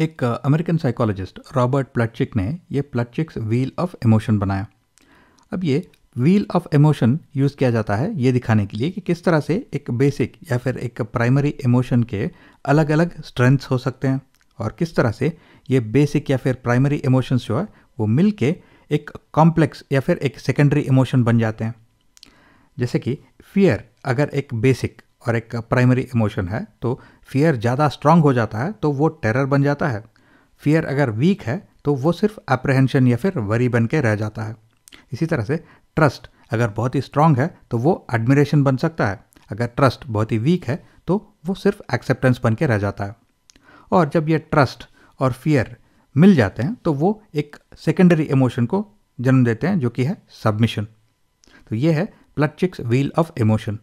एक American psychologist Robert प्लटचिक ने ये प्लटचिक्स व्हील ऑफ इमोशन बनाया अब ये व्हील ऑफ इमोशन यूज़ किया जाता है ये दिखाने के लिए कि किस तरह से एक बेसिक या फिर एक प्राइमरी इमोशन के अलग अलग स्ट्रेंथ्स हो सकते हैं और किस तरह से ये बेसिक या फिर प्राइमरी इमोशंस जो है वो मिल के एक कॉम्प्लेक्स या फिर एक सेकेंडरी इमोशन बन जाते हैं जैसे कि फियर अगर एक बेसिक और एक प्राइमरी इमोशन है तो फियर ज़्यादा स्ट्रांग हो जाता है तो वो टेरर बन जाता है फियर अगर वीक है तो वो सिर्फ अप्रहेंशन या फिर वरी बन के रह जाता है इसी तरह से ट्रस्ट अगर बहुत ही स्ट्रांग है तो वो एडमिरेशन बन सकता है अगर ट्रस्ट बहुत ही वीक है तो वो सिर्फ एक्सेप्टेंस बन के रह जाता है और जब ये ट्रस्ट और फियर मिल जाते हैं तो वो एक सेकेंडरी इमोशन को जन्म देते हैं जो कि है सबमिशन तो ये है प्लटचिक्स व्हील ऑफ इमोशन